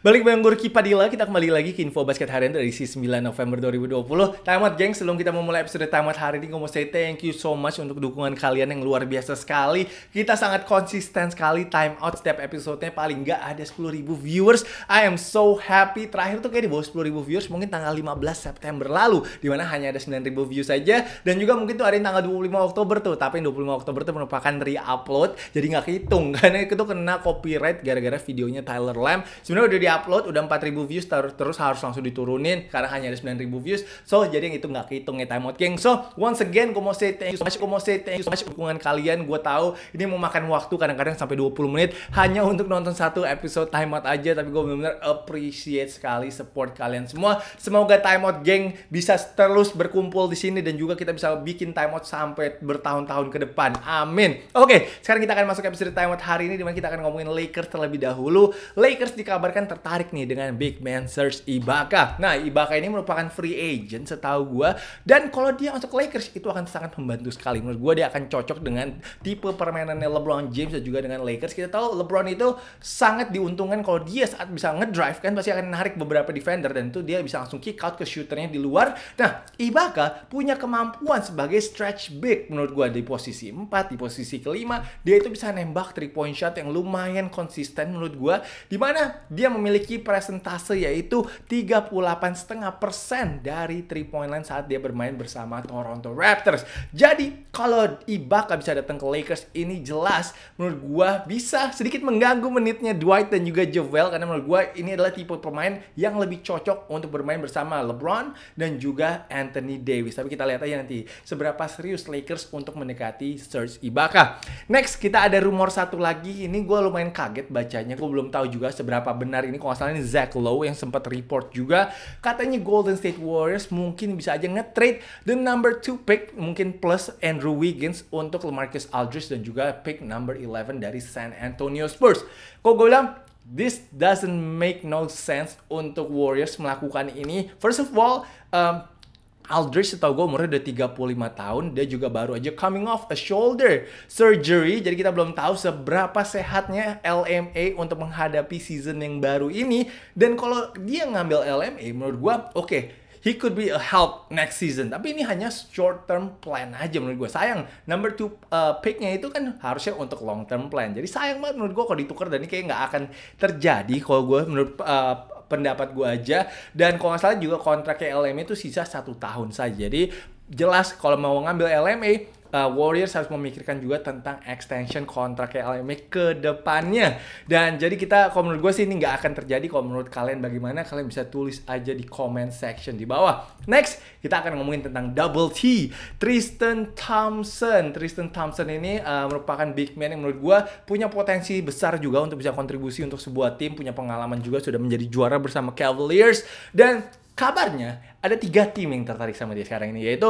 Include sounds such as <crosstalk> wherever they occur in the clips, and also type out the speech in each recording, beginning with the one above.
Balik bareng gue Padilla, kita kembali lagi ke Info Basket Harian dari si 9 November 2020. Tamat geng, sebelum kita memulai episode tamat hari ini, gue mau say thank you so much untuk dukungan kalian yang luar biasa sekali. Kita sangat konsisten sekali time out setiap episodenya, paling nggak ada 10 ribu viewers. I am so happy. Terakhir tuh kayak di bawah 10 ribu viewers, mungkin tanggal 15 September lalu, dimana hanya ada 9 ribu views saja. Dan juga mungkin tuh ada yang tanggal 25 Oktober tuh, tapi 25 Oktober tuh merupakan re-upload, jadi nggak kehitung. <laughs> Karena itu kena copyright gara-gara videonya Tyler Lamb. Sebenarnya udah di diupload udah 4000 views ter terus harus langsung diturunin karena hanya ada 9000 views. So jadi yang itu nggak kehitung nih ya, time out geng. So once again gue mau say thank you so much, gue mau say thank you so much dukungan kalian. Gue tahu ini mau makan waktu kadang-kadang sampai 20 menit hanya untuk nonton satu episode time out aja tapi gue benar-benar appreciate sekali support kalian semua. Semoga time out geng bisa terus berkumpul di sini dan juga kita bisa bikin time out sampai bertahun-tahun ke depan. Amin. Oke, okay, sekarang kita akan masuk episode time out hari ini dimana kita akan ngomongin Lakers terlebih dahulu. Lakers dikabarkan ter tertarik nih dengan big man Serge Ibaka. Nah, Ibaka ini merupakan free agent setahu gue. Dan kalau dia masuk Lakers itu akan sangat membantu sekali. Menurut gue dia akan cocok dengan tipe permainannya LeBron James dan juga dengan Lakers. Kita tahu LeBron itu sangat diuntungkan kalau dia saat bisa ngedrive kan pasti akan narik beberapa defender dan itu dia bisa langsung kick out ke shooternya di luar. Nah, Ibaka punya kemampuan sebagai stretch big menurut gue di posisi 4, di posisi kelima dia itu bisa nembak 3 point shot yang lumayan konsisten menurut gue. Dimana dia memiliki memiliki presentase yaitu 38,5% dari 3 point line saat dia bermain bersama Toronto Raptors. Jadi kalau Ibaka bisa datang ke Lakers ini jelas menurut gue bisa sedikit mengganggu menitnya Dwight dan juga Joel karena menurut gue ini adalah tipe pemain yang lebih cocok untuk bermain bersama LeBron dan juga Anthony Davis. Tapi kita lihat aja nanti seberapa serius Lakers untuk mendekati Serge Ibaka. Next kita ada rumor satu lagi ini gue lumayan kaget bacanya gue belum tahu juga seberapa benar ini kalau salah ini Zach Lowe yang sempat report juga katanya Golden State Warriors mungkin bisa aja nge-trade the number 2 pick mungkin plus Andrew Wiggins untuk LaMarcus Aldridge dan juga pick number 11 dari San Antonio Spurs. Kok gue bilang this doesn't make no sense untuk Warriors melakukan ini. First of all, um, Aldridge setau gue umurnya udah 35 tahun, dia juga baru aja coming off a shoulder surgery. Jadi kita belum tahu seberapa sehatnya LMA untuk menghadapi season yang baru ini. Dan kalau dia ngambil LMA, menurut gue oke, okay, he could be a help next season. Tapi ini hanya short term plan aja menurut gue. Sayang, number two uh, picknya itu kan harusnya untuk long term plan. Jadi sayang banget menurut gue kalau ditukar dan ini kayak nggak akan terjadi kalau gue menurut uh, pendapat gue aja dan kalau nggak salah juga kontraknya LMA itu sisa satu tahun saja jadi jelas kalau mau ngambil LMA uh, Warriors harus memikirkan juga tentang extension kontrak LMA ke depannya. Dan jadi kita, kalau menurut gue sih ini nggak akan terjadi. Kalau menurut kalian bagaimana, kalian bisa tulis aja di comment section di bawah. Next, kita akan ngomongin tentang Double T, Tristan Thompson. Tristan Thompson ini uh, merupakan big man yang menurut gue punya potensi besar juga untuk bisa kontribusi untuk sebuah tim, punya pengalaman juga sudah menjadi juara bersama Cavaliers. Dan kabarnya ada tiga tim yang tertarik sama dia sekarang ini, yaitu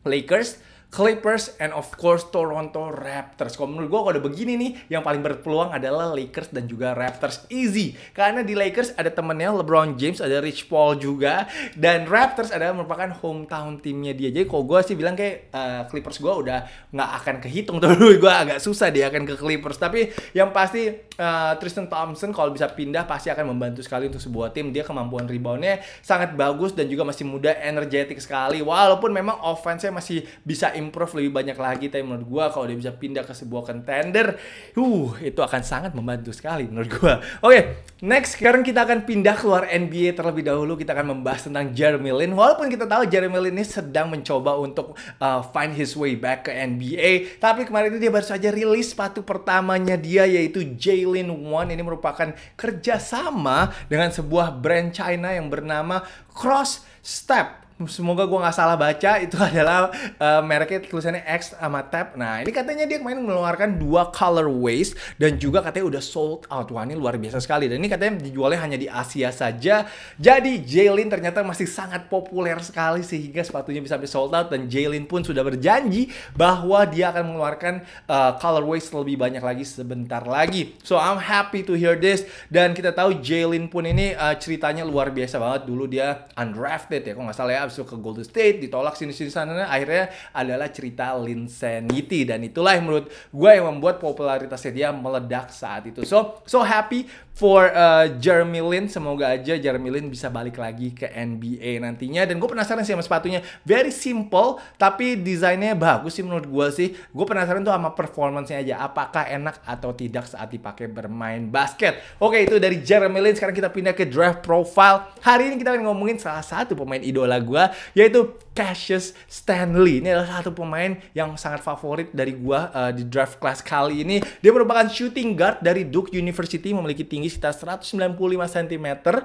Lakers, Clippers, and of course Toronto Raptors. Kalau menurut gue kalau udah begini nih, yang paling berpeluang adalah Lakers dan juga Raptors. Easy, karena di Lakers ada temennya LeBron James, ada Rich Paul juga, dan Raptors adalah merupakan hometown timnya dia. Jadi kalau gue sih bilang kayak uh, Clippers gue udah nggak akan kehitung Tuh <laughs> gue agak susah dia akan ke Clippers. Tapi yang pasti uh, Tristan Thompson kalau bisa pindah pasti akan membantu sekali untuk sebuah tim. Dia kemampuan reboundnya sangat bagus dan juga masih muda, energetik sekali. Walaupun memang offense-nya masih bisa improve lebih banyak lagi tapi menurut gue kalau dia bisa pindah ke sebuah contender uh itu akan sangat membantu sekali menurut gue oke okay, next sekarang kita akan pindah keluar NBA terlebih dahulu kita akan membahas tentang Jeremy Lin walaupun kita tahu Jeremy Lin ini sedang mencoba untuk uh, find his way back ke NBA tapi kemarin itu dia baru saja rilis sepatu pertamanya dia yaitu Jalen One ini merupakan kerjasama dengan sebuah brand China yang bernama Cross Step semoga gue nggak salah baca <laughs> itu adalah uh, mereknya tulisannya X sama Tab. Nah ini katanya dia kemarin mengeluarkan dua colorways dan juga katanya udah sold out. Wah ini luar biasa sekali. Dan ini katanya dijualnya hanya di Asia saja. Jadi Jalen ternyata masih sangat populer sekali sehingga sepatunya bisa sampai sold out dan Jalen pun sudah berjanji bahwa dia akan mengeluarkan uh, eh, colorways lebih banyak lagi sebentar lagi. So I'm happy to hear this dan kita tahu Jalen pun ini uh, ceritanya luar biasa banget. Dulu dia undrafted ya, kok nggak salah ya masuk ke Golden State ditolak sini sini sana akhirnya adalah cerita Linsanity dan itulah yang menurut gue yang membuat popularitasnya dia meledak saat itu so so happy for uh, Jeremy Lin semoga aja Jeremy Lin bisa balik lagi ke NBA nantinya dan gue penasaran sih sama sepatunya very simple tapi desainnya bagus sih menurut gue sih gue penasaran tuh sama performancenya aja apakah enak atau tidak saat dipakai bermain basket oke itu dari Jeremy Lin sekarang kita pindah ke draft profile hari ini kita akan ngomongin salah satu pemain idola gue gua yaitu Cassius Stanley. Ini adalah satu pemain yang sangat favorit dari gua uh, di draft class kali ini. Dia merupakan shooting guard dari Duke University, memiliki tinggi sekitar 195 cm, uh,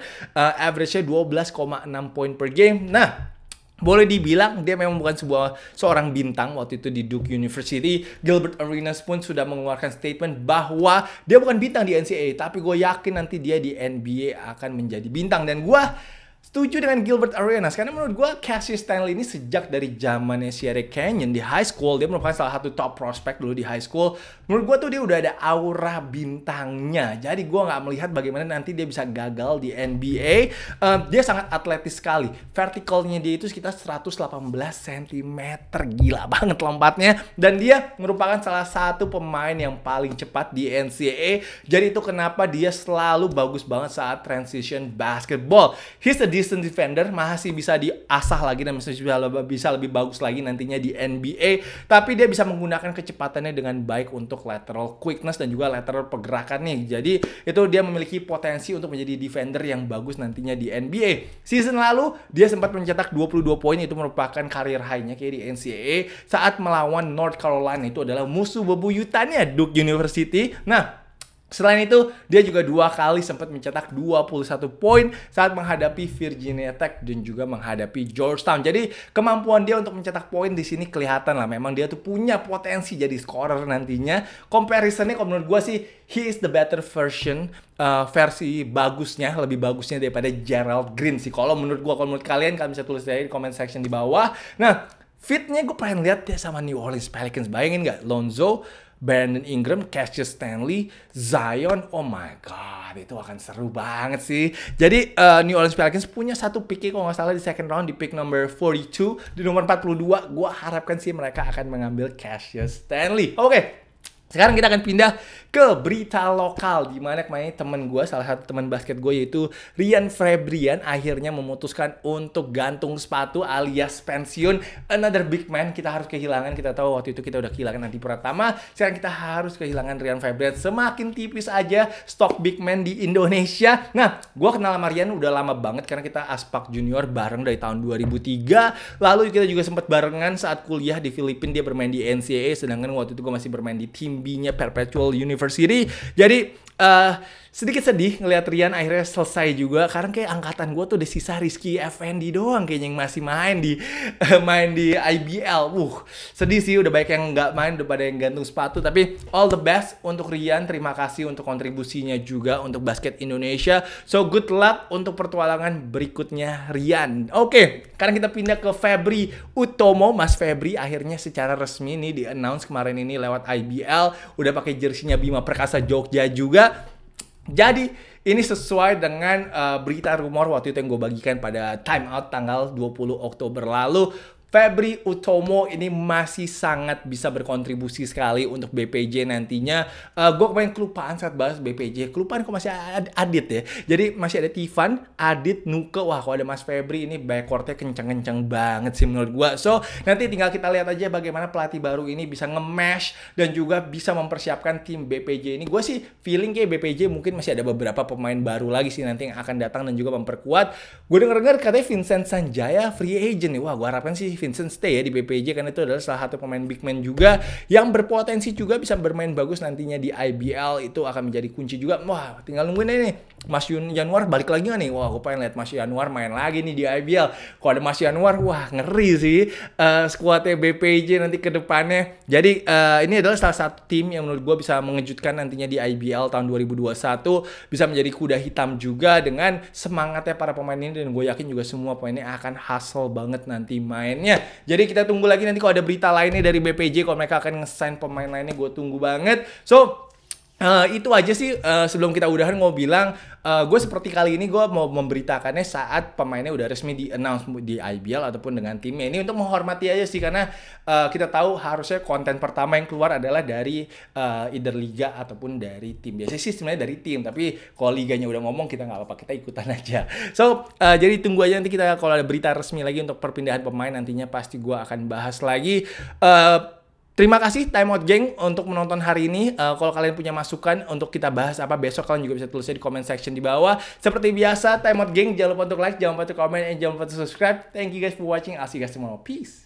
average-nya 12,6 poin per game. Nah, boleh dibilang dia memang bukan sebuah seorang bintang waktu itu di Duke University. Gilbert Arenas pun sudah mengeluarkan statement bahwa dia bukan bintang di NCAA, tapi gue yakin nanti dia di NBA akan menjadi bintang dan gue setuju dengan Gilbert Arenas karena menurut gue Cassie Stanley ini sejak dari zamannya Sierra Canyon di high school dia merupakan salah satu top prospect dulu di high school menurut gue tuh dia udah ada aura bintangnya jadi gue nggak melihat bagaimana nanti dia bisa gagal di NBA Uh, dia sangat atletis sekali verticalnya dia itu sekitar 118 cm gila banget lompatnya dan dia merupakan salah satu pemain yang paling cepat di NCAA jadi itu kenapa dia selalu bagus banget saat transition basketball he's a distance defender masih bisa diasah lagi dan masih bisa lebih, bisa lebih bagus lagi nantinya di NBA. Tapi dia bisa menggunakan kecepatannya dengan baik untuk lateral quickness dan juga lateral pergerakan nih. Jadi itu dia memiliki potensi untuk menjadi defender yang bagus nantinya di NBA. Season lalu dia sempat mencetak 22 poin itu merupakan karir high-nya kayak di NCAA saat melawan North Carolina itu adalah musuh bebuyutannya Duke University. Nah, Selain itu, dia juga dua kali sempat mencetak 21 poin saat menghadapi Virginia Tech dan juga menghadapi Georgetown. Jadi, kemampuan dia untuk mencetak poin di sini kelihatan lah. Memang dia tuh punya potensi jadi scorer nantinya. Comparisonnya kalau menurut gue sih, he is the better version, uh, versi bagusnya, lebih bagusnya daripada Gerald Green sih. Kalau menurut gue, kalau menurut kalian, kalian bisa tulis di comment section di bawah. Nah, fitnya gue pengen lihat dia sama New Orleans Pelicans. Bayangin nggak, Lonzo Brandon Ingram, Cassius Stanley, Zion. Oh my god, itu akan seru banget sih. Jadi uh, New Orleans Pelicans punya satu pick kalau nggak salah di second round di pick number 42, di nomor 42 gue harapkan sih mereka akan mengambil Cassius Stanley. Oke. Okay. Sekarang kita akan pindah ke berita lokal di mana kemarin temen gue, salah satu teman basket gue yaitu Rian Febrian akhirnya memutuskan untuk gantung sepatu alias pensiun. Another big man kita harus kehilangan. Kita tahu waktu itu kita udah kehilangan nanti pertama Sekarang kita harus kehilangan Rian Febrian. Semakin tipis aja stok big man di Indonesia. Nah, gue kenal sama Rian udah lama banget karena kita Aspak Junior bareng dari tahun 2003. Lalu kita juga sempat barengan saat kuliah di Filipina dia bermain di NCAA sedangkan waktu itu gue masih bermain di tim b nya Perpetual University. Jadi uh, sedikit sedih ngelihat Rian akhirnya selesai juga karena kayak angkatan gue tuh udah sisa Rizky Effendi doang kayaknya yang masih main di <laughs> main di IBL. Uh, sedih sih udah banyak yang nggak main udah pada yang gantung sepatu tapi all the best untuk Rian. Terima kasih untuk kontribusinya juga untuk basket Indonesia. So good luck untuk pertualangan berikutnya Rian. Oke, okay, sekarang kita pindah ke Febri Utomo. Mas Febri akhirnya secara resmi nih di announce kemarin ini lewat IBL udah pakai jersinya Bima Perkasa Jogja juga jadi ini sesuai dengan uh, berita rumor waktu itu yang gue bagikan pada Time Out tanggal 20 Oktober lalu Febri Utomo ini masih sangat bisa berkontribusi sekali untuk BPJ nantinya. Uh, eh, gue kemarin kelupaan saat bahas BPJ. Kelupaan kok masih ad Adit ya. Jadi masih ada Tivan, Adit, Nuke. Wah kok ada Mas Febri ini backcourtnya kenceng-kenceng banget sih menurut gue. So nanti tinggal kita lihat aja bagaimana pelatih baru ini bisa nge-mesh dan juga bisa mempersiapkan tim BPJ ini. Gue sih feeling kayak BPJ mungkin masih ada beberapa pemain baru lagi sih nanti yang akan datang dan juga memperkuat. Gue denger-denger katanya Vincent Sanjaya free agent nih. Wah gue harapkan sih Vincent stay ya di BPJ karena itu adalah salah satu pemain big man juga yang berpotensi juga bisa bermain bagus nantinya di IBL itu akan menjadi kunci juga. Wah, tinggal nungguin aja nih. Mas Yun Januar balik lagi gak nih? Wah, aku pengen lihat Mas Januar main lagi nih di IBL. Kalau ada Mas Januar, wah ngeri sih uh, eh, skuadnya BPJ nanti ke depannya. Jadi uh, ini adalah salah satu tim yang menurut gue bisa mengejutkan nantinya di IBL tahun 2021 bisa menjadi kuda hitam juga dengan semangatnya para pemain ini dan gue yakin juga semua pemain ini akan hustle banget nanti main selanjutnya. Jadi kita tunggu lagi nanti kalau ada berita lainnya dari BPJ kalau mereka akan ngesign pemain lainnya gue tunggu banget. So Uh, itu aja sih uh, sebelum kita udahan mau bilang uh, eh, gue seperti kali ini gue mau memberitakannya saat pemainnya udah resmi di announce di IBL ataupun dengan timnya ini untuk menghormati aja sih karena uh, kita tahu harusnya konten pertama yang keluar adalah dari uh, either liga ataupun dari tim biasanya sih sebenarnya dari tim tapi kalau liganya udah ngomong kita nggak apa-apa kita ikutan <laughs> aja so uh, jadi tunggu aja nanti kita kalau ada berita resmi lagi untuk perpindahan pemain nantinya pasti gue akan bahas lagi uh, Terima kasih Time Out Gang untuk menonton hari ini. Uh, kalau kalian punya masukan untuk kita bahas apa besok, kalian juga bisa tulisnya di comment section di bawah. Seperti biasa, Time Out Gang jangan lupa untuk like, jangan lupa untuk comment, dan jangan lupa untuk subscribe. Thank you guys for watching. I'll see you guys tomorrow. Peace.